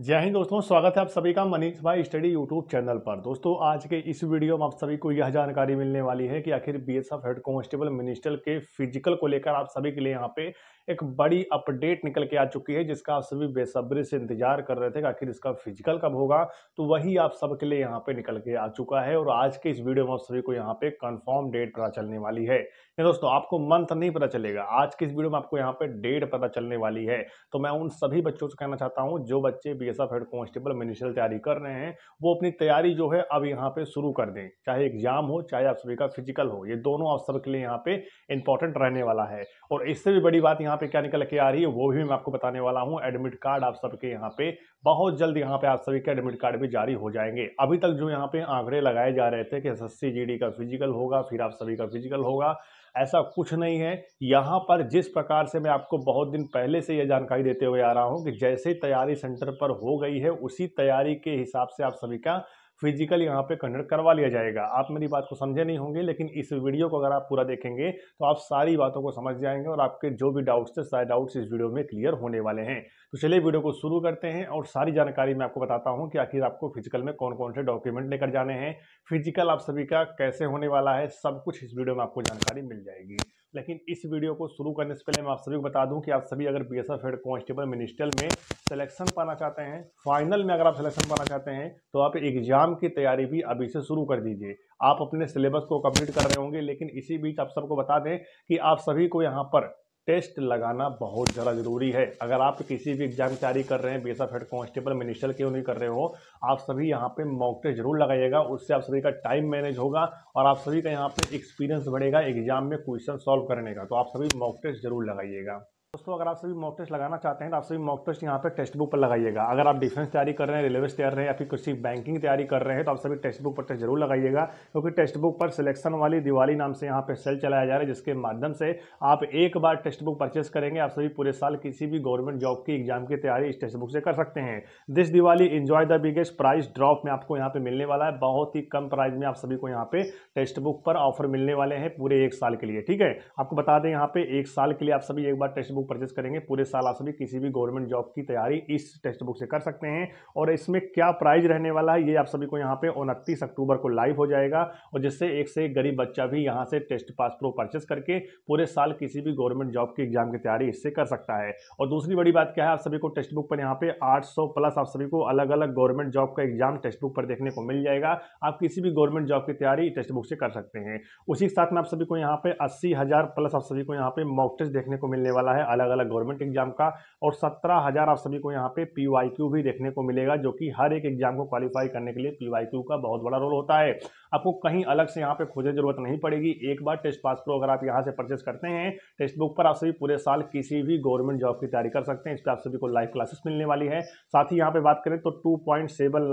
जय हिंद दोस्तों स्वागत है आप सभी का मनीष भाई स्टडी यूट्यूब चैनल पर दोस्तों आज के इस वीडियो में आप सभी को यह जानकारी मिलने वाली है कि आखिर बीएसएफ हेड कांस्टेबल मिनिस्टर के फिजिकल को लेकर आप सभी के लिए यहां पे एक बड़ी अपडेट निकल के आ चुकी है जिसका आप सभी बेसब्री से इंतजार कर रहे थे कि आखिर इसका फिजिकल कब होगा तो वही आप सबके लिए यहाँ पे निकल के आ चुका है और आज के इस वीडियो में आप सभी को यहाँ पे कंफर्म डेट पता चलने वाली है दोस्तों आपको मंथ नहीं पता चलेगा आज के इस वीडियो में आपको यहाँ पे डेट पता चलने वाली है तो मैं उन सभी बच्चों से कहना चाहता हूँ जो बच्चे B S F head constable ministerial तैयारी कर रहे हैं वो अपनी तैयारी जो है अब यहाँ पे शुरू कर दें चाहे एग्जाम हो चाहे आप सभी का फिजिकल हो ये दोनों अवसर के लिए यहाँ पे इंपॉर्टेंट रहने वाला है और इससे भी बड़ी बात यहाँ पे क्या निकल के आ रही है वो भी मैं आपको बताने वाला हूँ एडमिट कार्ड आप सबके यहाँ पे बहुत जल्द यहाँ पे आप सभी के एडमिट कार्ड भी जारी हो जाएंगे अभी तक जो यहाँ पे आंकड़े लगाए जा रहे थे कि एस एस का फिजिकल होगा फिर आप सभी का फिजिकल होगा ऐसा कुछ नहीं है यहाँ पर जिस प्रकार से मैं आपको बहुत दिन पहले से यह जानकारी देते हुए आ रहा हूँ कि जैसे तैयारी सेंटर पर हो गई है उसी तैयारी के हिसाब से आप सभी का फिजिकल यहाँ पे कंडक्ट करवा लिया जाएगा आप मेरी बात को समझे नहीं होंगे लेकिन इस वीडियो को अगर आप पूरा देखेंगे तो आप सारी बातों को समझ जाएंगे और आपके जो भी डाउट्स थे सारे डाउट्स इस वीडियो में क्लियर होने वाले हैं तो चलिए वीडियो को शुरू करते हैं और सारी जानकारी मैं आपको बताता हूँ कि आखिर आपको फिजिकल में कौन कौन से डॉक्यूमेंट लेकर जाने हैं फिजिकल आप सभी का कैसे होने वाला है सब कुछ इस वीडियो में आपको जानकारी मिल जाएगी लेकिन इस वीडियो को शुरू करने से पहले मैं आप सभी को बता दूं कि आप सभी अगर B S F head constable ministerial में सिलेक्शन पाना चाहते हैं फाइनल में अगर आप सिलेक्शन पाना चाहते हैं तो आप एग्जाम की तैयारी भी अभी से शुरू कर दीजिए आप अपने सिलेबस को कंप्लीट कर रहे होंगे लेकिन इसी बीच आप सबको बता दें कि आप सभी को यहाँ पर टेस्ट लगाना बहुत ज़्यादा ज़रूरी है अगर आप किसी भी एग्जाम तैयारी कर रहे हैं बी हेड कॉन्स्टेबल मिनिस्टर क्यों नहीं कर रहे हो आप सभी यहाँ पे मॉक टेस्ट जरूर लगाइएगा उससे आप सभी का टाइम मैनेज होगा और आप सभी का यहाँ पे एक्सपीरियंस बढ़ेगा एग्जाम में क्वेश्चन सॉल्व करने का तो आप सभी मॉक टेस्ट जरूर लगाइएगा दोस्तों अगर आप सभी मॉक टेस्ट लगाना चाहते हैं तो आप सभी मॉक टेस्ट यहाँ पर टेस्ट बुक पर लगाइएगा अगर आप डिफेंस तैयारी कर रहे हैं रेलवे तैयार रहे हैं या फिर कृषि बैंकिंग तैयारी कर रहे हैं तो आप सभी टेस्ट बुक पर टेस्ट जरूर लगाइएगा क्योंकि टेस्ट बुक पर सिलेक्शन वाली दिवाली नाम से यहाँ पर सेल चलाया जा रहा है जिसके माध्यम से आप एक बार टेक्स्ट बुक परचेस करेंगे आप सभी पूरे साल किसी भी गवर्नमेंट जॉब की एग्जाम की तैयारी इस टेस्ट बुक से कर सकते हैं this Diwali enjoy the biggest price drop में आपको यहाँ पे मिलने वाला है बहुत ही कम प्राइस में आप सभी को यहाँ पे टेक्स्ट बुक पर ऑफर मिलने वाले हैं पूरे एक साल के लिए ठीक है आपको बता दें यहाँ पे एक साल के लिए आप सभी एक बार टेक्स्ट बुक बुक परचेस करेंगे पूरे साल आप सभी किसी भी गवर्नमेंट जॉब की तैयारी इस टेक्स्ट बुक से कर सकते हैं और इसमें क्या प्राइज रहने वाला है ये आप सभी को यहाँ पे उनतीस अक्टूबर को लाइव हो जाएगा और जिससे एक से एक गरीब बच्चा भी यहाँ से टेस्ट पास प्रो परचेस करके पूरे साल किसी भी गवर्नमेंट जॉब की एग्जाम की तैयारी इससे कर सकता है और दूसरी बड़ी बात क्या है आप सभी को टेक्स्ट बुक पर यहाँ पे आठ प्लस आप सभी को अलग अलग गवर्नमेंट जॉब का एग्जाम टेक्स्ट बुक पर देखने को मिल जाएगा आप किसी भी गवर्नमेंट जॉब की तैयारी टेक्स्ट बुक से कर सकते हैं उसी के साथ में आप सभी को यहाँ पे अस्सी प्लस आप सभी को यहाँ पे मॉक टेस्ट देखने को मिलने वाला है अलग अलग गवर्नमेंट एग्जाम का और सत्रह हज़ार आप सभी को यहाँ पे पी भी देखने को मिलेगा जो कि हर एक एग्जाम को क्वालिफाई करने के लिए पी का बहुत बड़ा रोल होता है आपको कहीं अलग से यहाँ पे खोजने जरूरत नहीं पड़ेगी एक बार टेस्ट पास प्रो अगर आप यहाँ से परचेस करते हैं टेस्ट बुक पर आप सभी पूरे साल किसी भी गवर्नमेंट जॉब की तैयारी कर सकते हैं इस पर आप सभी को लाइव क्लासेस मिलने वाली है साथ ही यहाँ पे बात करें तो टू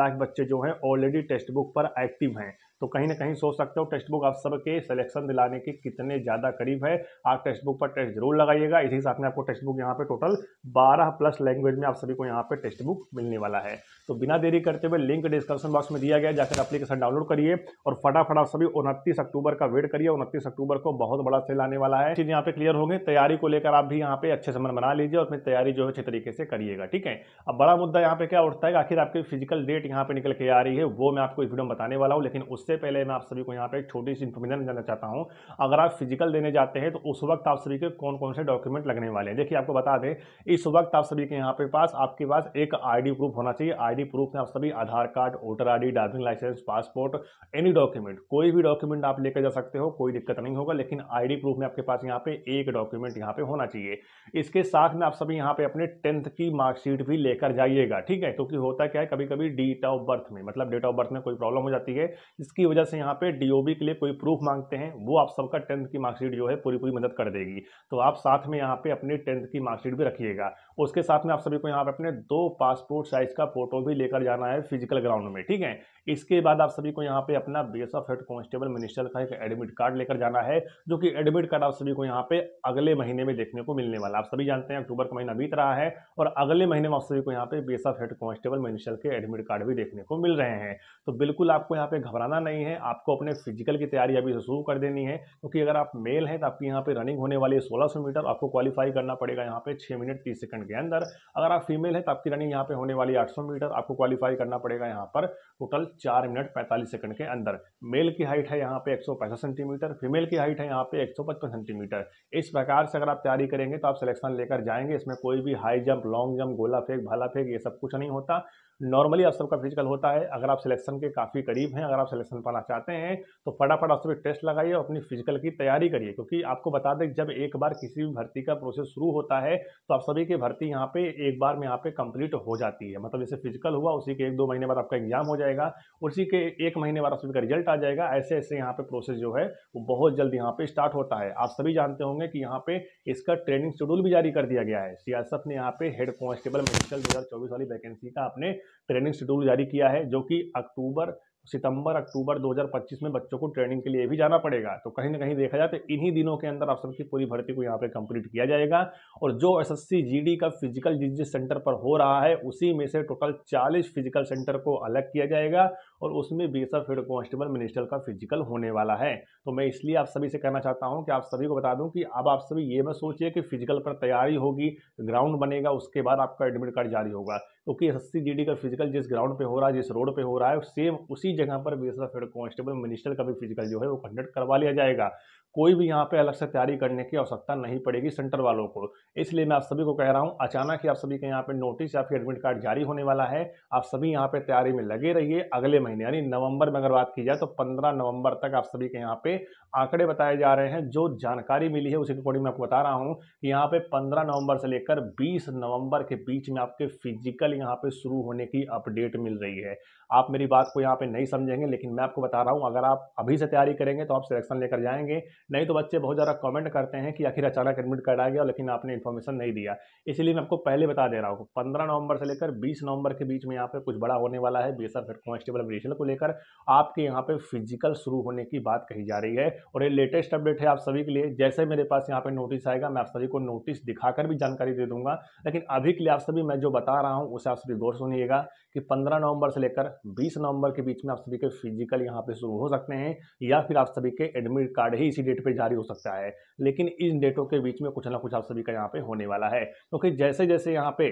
लाख बच्चे जो हैं ऑलरेडी टेक्स्ट बुक पर एक्टिव हैं तो कहीं ना कहीं सोच सकते हो टेक्स्ट बुक आप सबके सिलेक्शन दिलाने के कितने ज़्यादा करीब है आप टेक्स्ट बुक पर टेस्ट जरूर लगाइएगा इसी हिसाब में आपको टेक्स्ट बुक यहाँ पे टोटल बारह प्लस लैंग्वेज में आप सभी को यहाँ पे टेक्स्ट बुक मिलने वाला है तो बिना देरी करते हुए लिंक डिस्क्रिप्शन बॉक्स में दिया गया जाकर अपलीकेशन डाउनलोड करिए और फटाफट आप सभी उनतीस अक्टूबर का वेट करिए उनतीस अक्टूबर को बहुत बड़ा सेल आने वाला है चीज़ यहाँ पे क्लियर होंगे तैयारी को लेकर आप भी यहाँ पे अच्छे समय बना लीजिए और अपनी तैयारी जो है अच्छे तरीके से करिएगा ठीक है अब बड़ा मुद्दा यहाँ पे क्या उठता है आखिर आपकी फिजिकल डेट यहाँ पे निकल के आ रही है वो मैं आपको इस वीडियो में बताने वाला हूँ लेकिन उससे उससे पहले मैं आप सभी को यहाँ पे एक छोटी सी इन्फॉर्मेशन देना चाहता हूँ अगर आप फिजिकल देने जाते हैं तो उस वक्त आप सभी के कौन कौन से डॉक्यूमेंट लगने वाले हैं देखिए आपको बता दें इस वक्त आप सभी के यहाँ पे पास आपके पास एक आई प्रूफ होना चाहिए आई प्रूफ में आप सभी Aadhaar card voter I driving licence passport any document कोई भी डॉक्यूमेंट आप लेकर जा सकते हो कोई दिक्कत नहीं होगा लेकिन आई प्रूफ में आपके पास यहाँ पे एक डॉक्यूमेंट यहाँ पे होना चाहिए इसके साथ में आप सभी यहाँ पे अपने टेंथ की मार्कशीट भी लेकर जाइएगा ठीक है क्योंकि होता क्या है कभी कभी डेट ऑफ बर्थ में मतलब डेट ऑफ बर्थ में कोई प्रॉब्लम हो जाती है इसकी इसकी वजह से यहाँ पे डीओबी के लिए कोई प्रूफ मांगते हैं वो आप सबका टेंथ की मार्कशीट जो है पूरी पूरी मदद कर देगी तो आप साथ में यहाँ पे अपनी टेंथ की मार्कशीट भी रखिएगा उसके साथ में आप सभी को यहाँ पे अपने दो पासपोर्ट साइज का फोटो भी लेकर जाना है फिजिकल ग्राउंड में ठीक है इसके बाद आप सभी को यहाँ पे अपना B S F head constable ministerial का एक एडमिट कार्ड लेकर जाना है जो कि एडमिट कार्ड आप सभी को यहाँ पे अगले महीने में देखने को मिलने वाला आप सभी जानते हैं अक्टूबर का महीना बीत रहा है और अगले महीने में आप सभी को यहाँ पे B S F head constable ministerial के एडमिट कार्ड भी देखने को मिल रहे हैं तो बिल्कुल आपको यहाँ पे घबराना नहीं है आपको अपने फिजिकल की तैयारी अभी शुरू कर देनी है क्योंकि अगर आप मेल हैं तो आपकी यहाँ पे रनिंग होने वाली है सोलह मीटर आपको क्वालिफाई करना पड़ेगा यहाँ पे छः मिनट तीस सेकंड सेकंड के अंदर अगर आप फीमेल है तो आपकी रनिंग यहाँ पे होने वाली 800 मीटर आपको क्वालिफाई करना पड़ेगा यहाँ पर टोटल चार मिनट पैंतालीस सेकंड के अंदर मेल की हाइट है यहाँ पे एक सेंटीमीटर फीमेल की हाइट है यहाँ पे एक सेंटीमीटर इस प्रकार से अगर आप तैयारी करेंगे तो आप सिलेक्शन लेकर जाएंगे इसमें कोई भी हाई जंप लॉन्ग जंप गोला फेंक भाला फेंक ये सब कुछ नहीं होता नॉर्मली आप सबका फिजिकल होता है अगर आप सिलेक्शन के काफ़ी करीब हैं अगर आप सिलेक्शन पाना चाहते हैं तो फटाफट आप सभी टेस्ट लगाइए और अपनी फिजिकल की तैयारी करिए क्योंकि आपको बता दें जब एक बार किसी भी भर्ती का प्रोसेस शुरू होता है तो आप सभी की भर्ती यहाँ पे एक बार में यहाँ पे कंप्लीट हो जाती है मतलब जैसे फिजिकल हुआ उसी के एक दो महीने बाद आपका एग्जाम हो जाएगा उसी के एक महीने बाद आप सभी का रिजल्ट आ जाएगा ऐसे ऐसे यहाँ पर प्रोसेस जो है वो बहुत जल्द यहाँ पर स्टार्ट होता है आप सभी जानते होंगे कि यहाँ पर इसका ट्रेनिंग शेड्यूल भी जारी कर दिया गया है सियासत ने यहाँ पे हेड कॉन्स्टेबल मेडिकल दो वाली वैकेंसी का अपने ट्रेनिंग शेड्यूल जारी किया है जो कि अक्टूबर सितंबर अक्टूबर 2025 में बच्चों को ट्रेनिंग के लिए भी जाना पड़ेगा तो कहीं ना कहीं देखा जाए तो इन्हीं दिनों के अंदर आप सबकी पूरी भर्ती को यहाँ पे कंप्लीट किया जाएगा और जो एसएससी जीडी का फिजिकल जिस जिस सेंटर पर हो रहा है उसी में से टोटल 40 फिजिकल सेंटर को अलग किया जाएगा और उसमें बीएसएफ फील्ड कॉन्स्टेबल मिनिस्टर का फिजिकल होने वाला है तो मैं इसलिए आप सभी से कहना चाहता हूँ कि आप सभी को बता दूं कि अब आप सभी ये मैं सोचिए कि फिजिकल पर तैयारी होगी ग्राउंड बनेगा उसके बाद आपका एडमिट कार्ड जारी होगा क्योंकि तो एस एस का फिजिकल जिस ग्राउंड पे हो रहा है जिस रोड पे हो रहा है सेम उसी जगह पर B S field constable ministerial का भी फिजिकल जो है वो कंडक्ट करवा लिया जाएगा कोई भी यहाँ पे अलग से तैयारी करने की आवश्यकता नहीं पड़ेगी सेंटर वालों को इसलिए मैं आप सभी को कह रहा हूँ अचानक ही आप सभी के यहाँ पे नोटिस या फिर एडमिट कार्ड जारी होने वाला है आप सभी यहाँ पे तैयारी में लगे रहिए अगले महीने यानी नवंबर में अगर बात की जाए तो पंद्रह नवंबर तक आप सभी के यहाँ पे आंकड़े बताए जा रहे हैं जो जानकारी मिली है उसी अकॉर्डिंग मैं आपको बता रहा हूँ कि यहाँ पे पंद्रह नवंबर से लेकर बीस नवंबर के बीच में आपके फिजिकल यहाँ पे शुरू होने की अपडेट मिल रही है आप मेरी बात को यहाँ पे नहीं समझेंगे लेकिन मैं आपको बता रहा हूँ अगर आप अभी से तैयारी करेंगे तो आप सिलेक्शन लेकर जाएंगे नहीं तो बच्चे बहुत ज़्यादा कमेंट करते हैं कि आखिर अचानक एडमिट करा गया लेकिन आपने इन्फॉर्मेशन नहीं दिया इसलिए मैं आपको पहले बता दे रहा हूँ पंद्रह नवंबर से लेकर बीस नवंबर के बीच में यहाँ पे कुछ बड़ा होने वाला है B S F constable admission को लेकर आपके यहाँ पे फिजिकल शुरू होने की बात कही जा रही है और ये लेटेस्ट अपडेट है आप सभी के लिए जैसे मेरे पास यहाँ पे नोटिस आएगा मैं आप सभी को नोटिस दिखाकर भी जानकारी दे दूंगा लेकिन अभी के लिए आप सभी मैं जो बता रहा हूँ उसे आप सभी गौर सुनिएगा कि पंद्रह नवंबर से लेकर बीस नवंबर के बीच में आप सभी के फिजिकल यहाँ पे शुरू हो सकते हैं या फिर आप सभी के एडमिट कार्ड ही इसी डेट पे जारी हो सकता है लेकिन इन डेटों के बीच में कुछ ना कुछ आप सभी का यहाँ पे होने वाला है क्योंकि तो जैसे जैसे यहाँ पे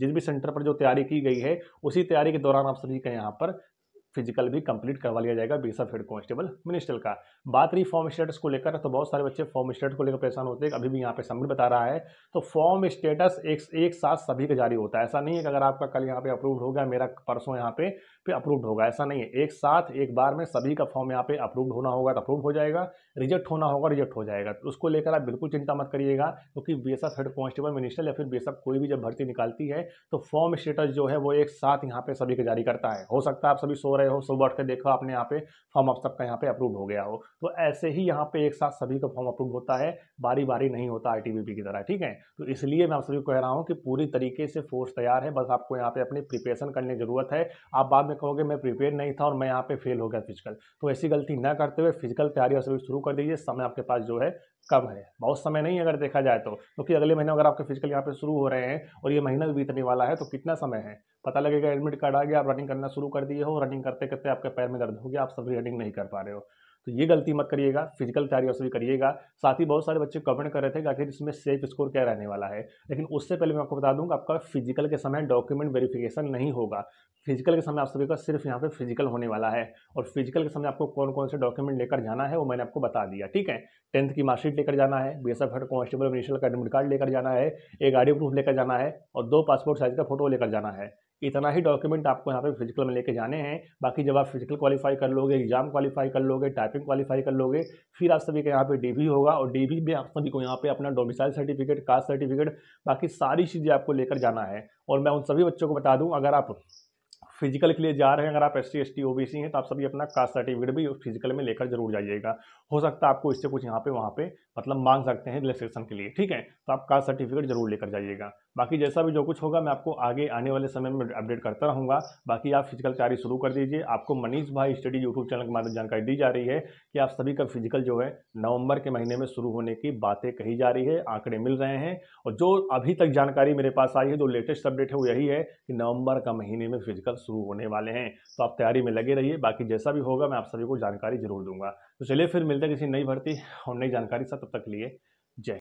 जिस भी सेंटर पर जो तैयारी की गई है उसी तैयारी के दौरान आप सभी का यहाँ पर फिजिकल भी कंप्लीट करवा लिया जाएगा B F head constable ministerial का बात रही फॉर्म स्टेटस को लेकर तो बहुत सारे बच्चे फॉर्म स्टेटस को लेकर परेशान होते हैं अभी भी यहाँ पे समिट बता रहा है तो फॉर्म स्टेटस एक एक साथ सभी का जारी होता है ऐसा नहीं है कि अगर आपका कल यहाँ पे अप्रूव्ड होगा मेरा परसों यहाँ पे फिर अप्रूव्ड होगा ऐसा नहीं है एक साथ एक बार में सभी का फॉर्म यहाँ पे अप्रूव्ड होना होगा तो अप्रूव हो जाएगा रिजेक्ट होना होगा रिजेक्ट हो जाएगा तो उसको लेकर आप बिल्कुल चिंता मत करिएगा क्योंकि B S head constable ministerial या फिर बी कोई भी जब भर्ती निकालती है तो फॉर्म स्टेटस जो है वो एक साथ यहाँ पे सभी का जारी करता है हो सकता है आप सभी सो रहे गए हो सुबह उठ के देखो आपने यहाँ पे फॉर्म आप सबका यहाँ पे अप्रूव हो गया हो तो ऐसे ही यहाँ पे एक साथ सभी का फॉर्म अप्रूव होता है बारी बारी नहीं होता आई की तरह ठीक है तो इसलिए मैं आप सभी को कह रहा हूँ कि पूरी तरीके से फोर्स तैयार है बस आपको यहाँ पे अपनी प्रिपरेशन करने की जरूरत है आप बाद में कहोगे मैं प्रिपेयर नहीं था और मैं यहाँ पे फेल हो गया फिजिकल तो ऐसी गलती न करते हुए फिजिकल तैयारी सभी शुरू कर दीजिए समय आपके पास जो है कम है बहुत समय नहीं अगर देखा जाए तो क्योंकि अगले महीने अगर आपके फिजिकल यहाँ पे शुरू हो रहे हैं और ये महीना भी बीतने वाला है तो कितना समय है पता लगेगा एडमिट कार्ड आ गया आप रनिंग करना शुरू कर दिए हो रनिंग करते करते आपके पैर में दर्द हो गया आप सब रीडिंग नहीं कर पा रहे हो तो ये गलती मत करिएगा फिजिकल तैयारी भी करिएगा साथ ही बहुत सारे बच्चे कमेंट कर रहे थे कि आखिर इसमें सेफ स्कोर क्या रहने वाला है लेकिन उससे पहले मैं आपको बता दूँगा आपका फिजिकल के समय डॉक्यूमेंट वेरिफिकेशन नहीं होगा फिजिकल के समय आप सभी का सिर्फ यहाँ पे फिजिकल होने वाला है और फिजिकल के समय आपको कौन कौन से डॉक्यूमेंट लेकर जाना है वो मैंने आपको बता दिया ठीक है टेंथ की मार्कशीट लेकर जाना है B S F head constable ministerial का एडमिट कार्ड लेकर जाना है एक आई प्रूफ लेकर जाना है और दो पासपोर्ट साइज का फोटो लेकर जाना है इतना ही डॉक्यूमेंट आपको यहाँ पे फिजिकल में लेके जाने हैं बाकी जब आप फिजिकल क्वालिफाई कर लोगे एग्जाम क्वालिफाई कर लोगे टाइप टाइपिंग क्वालिफाई कर लोगे फिर आप सभी का यहाँ पे डीबी होगा और डीबी में आप सभी को यहाँ पे अपना डोमिसाइल सर्टिफिकेट कास्ट सर्टिफिकेट बाकी सारी चीज़ें आपको लेकर जाना है और मैं उन सभी बच्चों को बता दूँ अगर आप फिजिकल के लिए जा रहे हैं अगर आप S C S T O B C हैं तो आप सभी अपना कास्ट सर्टिफिकेट भी फिजिकल में लेकर जरूर जाइएगा हो सकता है आपको इससे कुछ यहाँ पे वहाँ पे मतलब मांग सकते हैं रिलेक्सेशन के लिए ठीक है तो आप कास्ट सर्टिफिकेट जरूर लेकर जाइएगा बाकी जैसा भी जो कुछ होगा मैं आपको आगे आने वाले समय में अपडेट करता रहूँगा बाकी आप फिजिकल तैयारी शुरू कर दीजिए आपको मनीष भाई स्टडी यूट्यूब चैनल के माध्यम जानकारी दी जा रही है कि आप सभी का फिजिकल जो है नवंबर के महीने में शुरू होने की बातें कही जा रही है आंकड़े मिल रहे हैं और जो अभी तक जानकारी मेरे पास आई है जो लेटेस्ट अपडेट है वो यही है कि नवंबर का महीने में फिजिकल शुरू होने वाले हैं तो आप तैयारी में लगे रहिए बाकी जैसा भी होगा मैं आप सभी को जानकारी जरूर दूंगा तो चलिए फिर मिलते हैं किसी नई भर्ती और नई जानकारी सब तब तक लिए जय